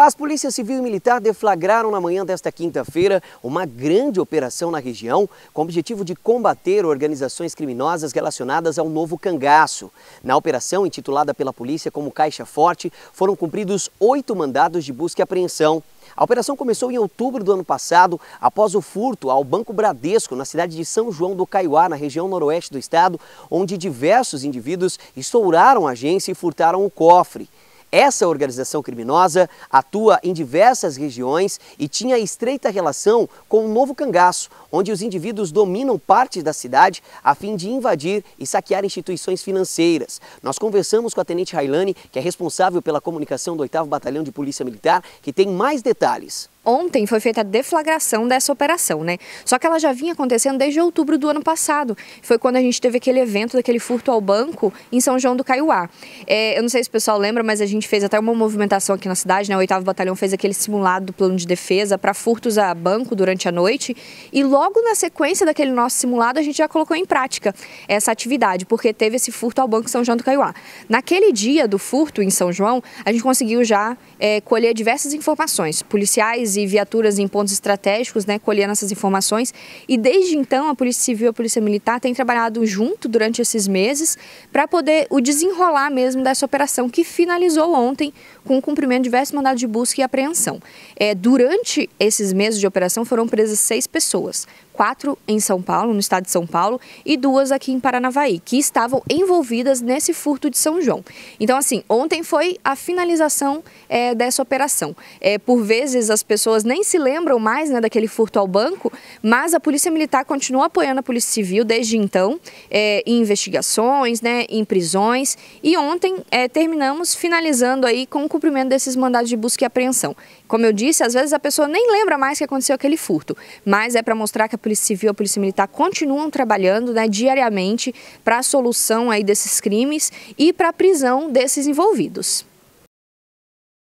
As polícias civil e militar deflagraram na manhã desta quinta-feira uma grande operação na região com o objetivo de combater organizações criminosas relacionadas ao novo cangaço. Na operação, intitulada pela polícia como Caixa Forte, foram cumpridos oito mandados de busca e apreensão. A operação começou em outubro do ano passado, após o furto ao Banco Bradesco, na cidade de São João do Caiuá, na região noroeste do estado, onde diversos indivíduos estouraram a agência e furtaram o cofre. Essa organização criminosa atua em diversas regiões e tinha estreita relação com o Novo Cangaço, onde os indivíduos dominam parte da cidade a fim de invadir e saquear instituições financeiras. Nós conversamos com a Tenente Railane, que é responsável pela comunicação do 8 Batalhão de Polícia Militar, que tem mais detalhes ontem foi feita a deflagração dessa operação, né? Só que ela já vinha acontecendo desde outubro do ano passado. Foi quando a gente teve aquele evento daquele furto ao banco em São João do Caiuá. É, eu não sei se o pessoal lembra, mas a gente fez até uma movimentação aqui na cidade, né? O 8 Batalhão fez aquele simulado do plano de defesa para furtos a banco durante a noite. E logo na sequência daquele nosso simulado, a gente já colocou em prática essa atividade, porque teve esse furto ao banco em São João do Caiuá. Naquele dia do furto em São João, a gente conseguiu já é, colher diversas informações. Policiais e viaturas em pontos estratégicos, né, colhendo essas informações. E desde então, a Polícia Civil e a Polícia Militar têm trabalhado junto durante esses meses para poder o desenrolar mesmo dessa operação que finalizou ontem com o cumprimento de diversos mandados de busca e apreensão. É, durante esses meses de operação foram presas seis pessoas, quatro em São Paulo, no estado de São Paulo, e duas aqui em Paranavaí, que estavam envolvidas nesse furto de São João. Então, assim, ontem foi a finalização é, dessa operação. É, por vezes as pessoas pessoas nem se lembram mais né, daquele furto ao banco, mas a Polícia Militar continua apoiando a Polícia Civil desde então, é, em investigações, né, em prisões. E ontem é, terminamos finalizando aí com o cumprimento desses mandados de busca e apreensão. Como eu disse, às vezes a pessoa nem lembra mais que aconteceu aquele furto, mas é para mostrar que a Polícia Civil e a Polícia Militar continuam trabalhando né, diariamente para a solução aí desses crimes e para a prisão desses envolvidos.